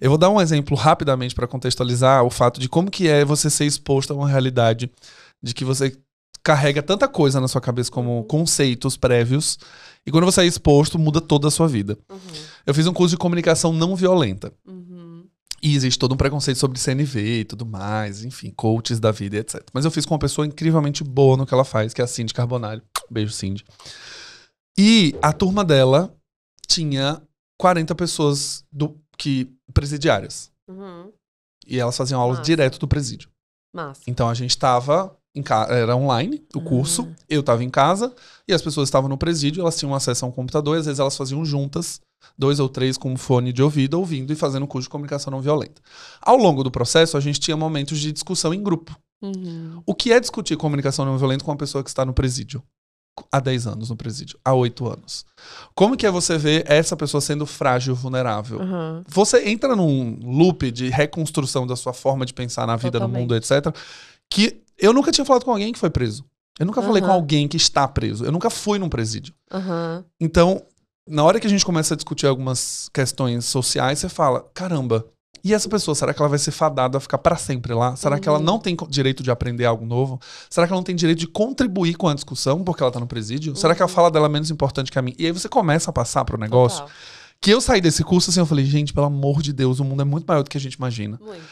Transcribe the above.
Eu vou dar um exemplo rapidamente para contextualizar o fato de como que é você ser exposto a uma realidade de que você carrega tanta coisa na sua cabeça como uhum. conceitos prévios e quando você é exposto muda toda a sua vida. Uhum. Eu fiz um curso de comunicação não violenta. Uhum. E existe todo um preconceito sobre CNV e tudo mais, enfim, coaches da vida, etc. Mas eu fiz com uma pessoa incrivelmente boa no que ela faz, que é a Cindy Carbonari. Beijo, Cindy. E a turma dela tinha 40 pessoas do que presidiárias. Uhum. E elas faziam aulas Massa. direto do presídio. Massa. Então a gente estava em casa era online o hum. curso, uhum. eu estava em casa e as pessoas estavam no presídio, elas tinham acesso a um computador, às vezes elas faziam juntas, dois ou três com um fone de ouvido ouvindo e fazendo curso de comunicação não violenta. Ao longo do processo, a gente tinha momentos de discussão em grupo. Uhum. O que é discutir comunicação não violenta com uma pessoa que está no presídio? há 10 anos no presídio, há 8 anos. Como que é você ver essa pessoa sendo frágil, vulnerável? Uhum. Você entra num loop de reconstrução da sua forma de pensar na vida, Totalmente. no mundo, etc. Que eu nunca tinha falado com alguém que foi preso. Eu nunca uhum. falei com alguém que está preso. Eu nunca fui num presídio. Uhum. Então, na hora que a gente começa a discutir algumas questões sociais, você fala: caramba, e essa pessoa, será que ela vai ser fadada a ficar para sempre lá? Será uhum. que ela uhum. não tem direito de aprender algo novo? Será que ela não tem direito de contribuir com a discussão porque ela tá no presídio? Uhum. Será que a uhum. fala dela é menos importante que a minha? E aí você começa a passar pro negócio. Total. Que eu saí desse curso assim, eu falei, gente, pelo amor de Deus, o mundo é muito maior do que a gente imagina. Muito.